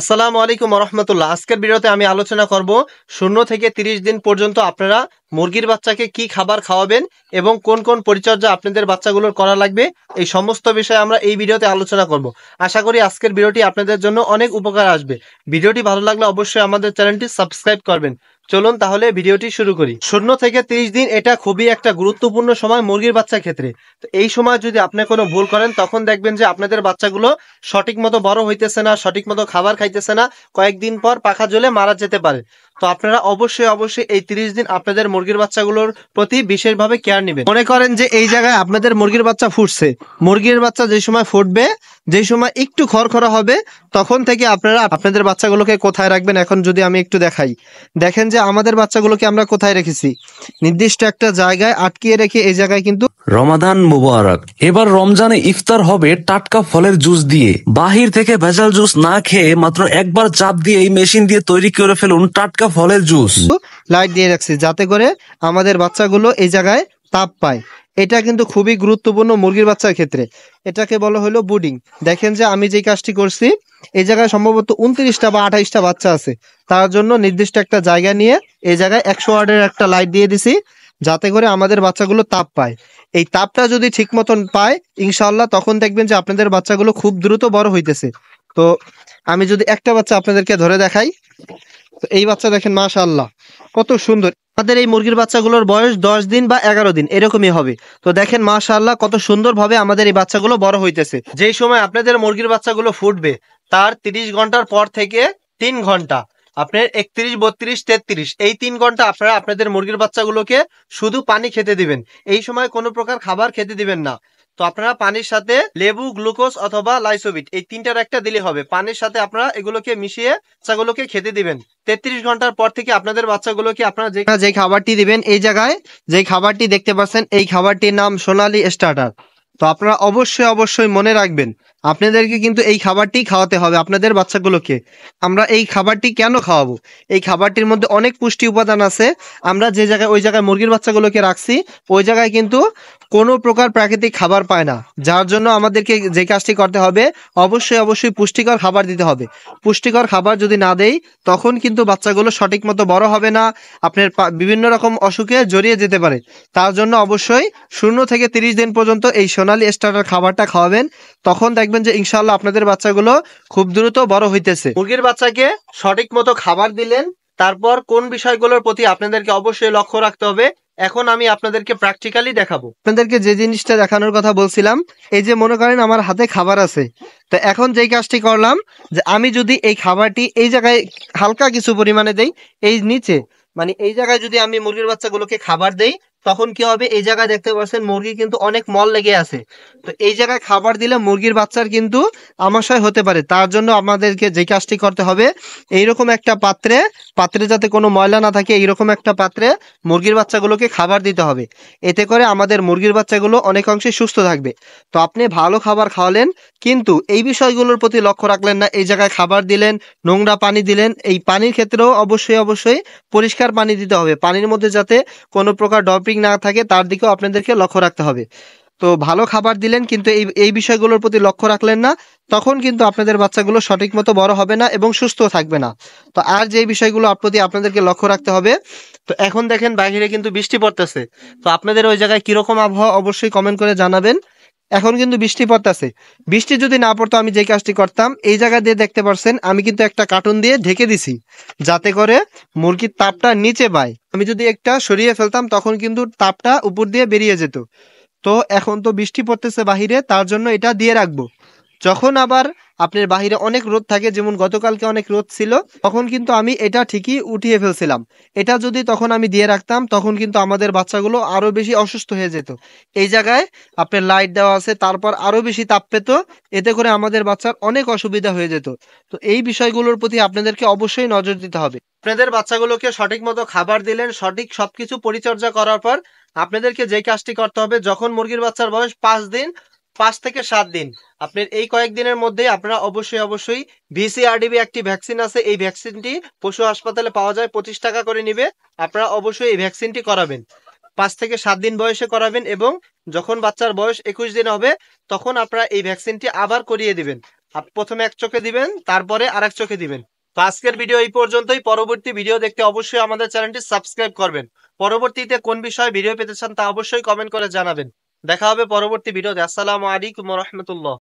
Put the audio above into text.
আসসালামু আলাইকুম রহমতুল্লাহ আজকের ভিডিওতে আমি আলোচনা করব শূন্য থেকে ৩০ দিন পর্যন্ত আপনারা মুরগির বাচ্চাকে কি খাবার খাওয়াবেন এবং কোন কোন পরিচর্যা আপনাদের বাচ্চাগুলোর করা লাগবে এই সমস্ত বিষয়ে আমরা এই ভিডিওতে আলোচনা করব আশা করি আজকের ভিডিওটি আপনাদের জন্য অনেক উপকার আসবে ভিডিওটি ভালো লাগলে অবশ্যই আমাদের চ্যানেলটি সাবস্ক্রাইব করবেন চলুন তাহলে ভিডিওটি শুরু করি শূন্য থেকে ৩০ দিন এটা খুবই একটা গুরুত্বপূর্ণ সময় মুরগির বাচ্চার ক্ষেত্রে তো এই সময় যদি আপনি কোনো ভুল করেন তখন দেখবেন যে আপনাদের বাচ্চাগুলো সঠিক মতো বড় হইতেছে না সঠিক মতো খাবার খাইতেছে না কয়েকদিন পর পাখা জ্বলে মারা যেতে পারে তো আপনারা অবশ্যই অবশ্যই এই তিরিশ দিন আপনাদের মুরগির বাচ্চাগুলোর প্রতি বিশেষভাবে কেয়ার নেবেন মনে করেন যে এই জায়গায় আপনাদের মুরগির বাচ্চা ফুটছে মুরগির বাচ্চা যে সময় ফুটবে যে সময় একটু খড়খড়া হবে তখন থেকে আপনারা আপনাদের বাচ্চাগুলোকে কোথায় রাখবেন এখন যদি আমি একটু দেখাই দেখেন যে আমাদের বাচ্চাগুলোকে আমরা কোথায় রেখেছি নির্দিষ্ট একটা জায়গায় আটকিয়ে রেখে এই জায়গায় কিন্তু রমাদান মুবারক এবার রমজানে ইফতার হবে টাটকা ফলের জুস দিয়ে বাহির থেকে ভেজাল জুস না খেয়ে মাত্র একবার চাপ দিয়ে এই মেশিন দিয়ে তৈরি করে ফেলুন টাটকা ফলের জুস লাইট দিয়ে রাখছি যাতে করে আমাদের বাচ্চাগুলো এই জায়গায় তাপ পায় এটা কিন্তু খুবই গুরুত্বপূর্ণ মুরগির বাচ্চার ক্ষেত্রে এটাকে বলা হলো বুডিং দেখেন যে আমি যে কাজটি করছি এই জায়গায় সম্ভবত উনত্রিশটা বা আঠাইশটা বাচ্চা আছে তার জন্য নির্দিষ্ট একটা জায়গা নিয়ে এই জায়গায় একশো ওয়ার্ডের একটা লাইট দিয়ে দিছি যাতে করে আমাদের বাচ্চাগুলো তাপ পায় এই তাপটা যদি ঠিক মতন পায় ইনশাল্লাহ তখন দেখবেন যে আপনাদের বাচ্চাগুলো খুব দ্রুত বড় হইতেছে তো আমি যদি একটা বাচ্চা আপনাদেরকে ধরে দেখাই তো এই বাচ্চা দেখেন মাশা আল্লাহ কত সুন্দর আমাদের এই মুরগির বাচ্চাগুলোর বয়স দশ দিন বা এগারো দিন এরকমই হবে তো দেখেন মাশাল্লাহ কত সুন্দরভাবে আমাদের এই বাচ্চাগুলো বড় হইতেছে যেই সময় আপনাদের মুরগির বাচ্চাগুলো ফুটবে তার ৩০ ঘন্টার পর থেকে তিন ঘন্টা আপনার একত্রিশ বত্রিশ তেত্রিশ এই তিন ঘন্টা আপনারা আপনাদের মুরগির বাচ্চাগুলোকে শুধু পানি খেতে দিবেন এই সময় কোনো প্রকার খাবার খেতে দিবেন না তো আপনারা পানির সাথে লেবু গ্লুকোজ অথবা লাইসোবিট এই তিনটার একটা দিলে হবে পানির সাথে আপনারা এগুলোকে মিশিয়ে বাচ্চাগুলোকে খেতে দিবেন তেত্রিশ ঘন্টার পর থেকে আপনাদের বাচ্চাগুলোকে আপনারা যে যে খাবারটি দিবেন এই জায়গায় যে খাবারটি দেখতে পাচ্ছেন এই খাবারটির নাম সোনালি স্টার্টার তো আপনারা অবশ্যই অবশ্যই মনে রাখবেন আপনাদেরকে কিন্তু এই খাবারটি খাওয়াতে হবে আপনাদের বাচ্চাগুলোকে আমরা এই খাবারটি কেন খাওয়াবো এই খাবারটির মধ্যে অনেক পুষ্টি উপাদান আছে আমরা যে জায়গায় ওই জায়গায় মুরগির বাচ্চাগুলোকে রাখছি ওই জায়গায় কিন্তু কোনো প্রকার প্রাকৃতিক খাবার পায় না যার জন্য আমাদেরকে যে কাজটি করতে হবে অবশ্যই অবশ্যই পুষ্টিকর খাবার দিতে হবে পুষ্টিকর খাবার যদি না দেই তখন কিন্তু বাচ্চাগুলো সঠিক মতো বড় হবে না আপনার বিভিন্ন রকম অসুখে জড়িয়ে যেতে পারে তার জন্য অবশ্যই শূন্য থেকে তিরিশ দিন পর্যন্ত এই সোনালি স্টার্টার খাবারটা খাওয়াবেন তখন দেখবেন দেখবেন যে ইনশাল্লাহ আপনাদের বাচ্চাগুলো খুব দ্রুত বড় হইতেছে মুরগির বাচ্চাকে সঠিক মতো খাবার দিলেন তারপর কোন বিষয়গুলোর প্রতি আপনাদেরকে অবশ্যই লক্ষ্য রাখতে হবে এখন আমি আপনাদেরকে প্র্যাকটিক্যালি দেখাবো আপনাদেরকে যে জিনিসটা দেখানোর কথা বলছিলাম এই যে মনে করেন আমার হাতে খাবার আছে তো এখন যেই কাজটি করলাম যে আমি যদি এই খাবারটি এই জায়গায় হালকা কিছু পরিমাণে দেই এই নিচে মানে এই জায়গায় যদি আমি মুরগির বাচ্চাগুলোকে খাবার দেই তখন কি হবে এই জায়গায় দেখতে পাচ্ছেন মুরগি কিন্তু অনেক মল লেগে আছে তো এই জায়গায় খাবার দিলে মুরগির বাচ্চার কিন্তু আমাশয় হতে পারে তার জন্য আমাদেরকে যে কাজটি করতে হবে এইরকম একটা পাত্রে পাত্রে যাতে কোনো ময়লা না থাকে এইরকম একটা পাত্রে মুরগির বাচ্চাগুলোকে খাবার দিতে হবে এতে করে আমাদের মুরগির বাচ্চাগুলো অনেকাংশে সুস্থ থাকবে তো আপনি ভালো খাবার খাওয়ালেন কিন্তু এই বিষয়গুলোর প্রতি লক্ষ্য রাখলেন না এই জায়গায় খাবার দিলেন নোংরা পানি দিলেন এই পানির ক্ষেত্রেও অবশ্যই অবশ্যই পরিষ্কার পানি দিতে হবে পানির মধ্যে যাতে কোনো প্রকার ডপিং না থাকে তার দিকেও আপনাদেরকে লক্ষ্য রাখতে হবে তো ভালো খাবার দিলেন কিন্তু এই এই বিষয়গুলোর প্রতি লক্ষ্য রাখলেন না তখন কিন্তু আপনাদের বাচ্চাগুলো সঠিক মতো বড় হবে না এবং সুস্থ থাকবে না তো আর যে বিষয়গুলো প্রতি আপনাদেরকে লক্ষ্য রাখতে হবে তো এখন দেখেন বাইরে কিন্তু বৃষ্টি পড়তেছে তো আপনাদের ওই জায়গায় কীরকম আবহাওয়া অবশ্যই কমেন্ট করে জানাবেন এখন কিন্তু বৃষ্টি পড়তেছে বৃষ্টি যদি না পড়তো আমি যে কাজটি করতাম এই জায়গা দিয়ে দেখতে পারছেন আমি কিন্তু একটা কার্টুন দিয়ে ঢেকে দিছি যাতে করে মুরগির তাপটা নিচে পায় আমি যদি একটা সরিয়ে ফেলতাম তখন কিন্তু তাপটা উপর দিয়ে বেরিয়ে যেত তো এখন তো বৃষ্টি পড়তেছে বাহিরে তার জন্য এটা দিয়ে রাখবো যখন আবার আপনার বাহিরে অনেক রোদ থাকে যেমন গতকালকে অনেক রোদ ছিল তখন কিন্তু আমি এটা ঠিকই উঠিয়ে ফেলছিলাম এটা যদি তখন আমি দিয়ে রাখতাম তখন কিন্তু আমাদের বাচ্চাগুলো আরও বেশি অসুস্থ হয়ে যেত এই জায়গায় আপনার লাইট দেওয়া আছে তারপর আরও বেশি তাপ পেত এতে করে আমাদের বাচ্চার অনেক অসুবিধা হয়ে যেত তো এই বিষয়গুলোর প্রতি আপনাদেরকে অবশ্যই নজর দিতে হবে আপনাদের বাচ্চাগুলোকে সঠিক মতো খাবার দিলেন সঠিক সবকিছু পরিচর্যা করার পর আপনাদেরকে যে কাজটি করতে হবে যখন মুরগির বাচ্চার বয়স পাঁচ দিন পাঁচ থেকে সাত দিন আপনার এই কয়েকদিনের মধ্যে আপনারা অবশ্যই অবশ্যই ভিসিআরডিবি একটি ভ্যাকসিন আছে এই ভ্যাকসিনটি পশু হাসপাতালে পাওয়া যায় পঁচিশ টাকা করে নিবে আপনারা অবশ্যই এই ভ্যাকসিনটি করাবেন পাঁচ থেকে সাত দিন বয়সে করাবেন এবং যখন বাচ্চার বয়স একুশ দিন হবে তখন আপনারা এই ভ্যাকসিনটি আবার করিয়ে দিবেন প্রথমে এক চোখে দিবেন তারপরে আর এক চোখে দিবেন তো আজকের ভিডিও এই পর্যন্তই পরবর্তী ভিডিও দেখতে অবশ্যই আমাদের চ্যানেলটি সাবস্ক্রাইব করবেন পরবর্তীতে কোন বিষয়ে ভিডিও পেতে চান তা অবশ্যই কমেন্ট করে জানাবেন দেখা হবে পরবর্তী ভিডিওতে আসসালামু আলাইকুম রহমতুল্লাহ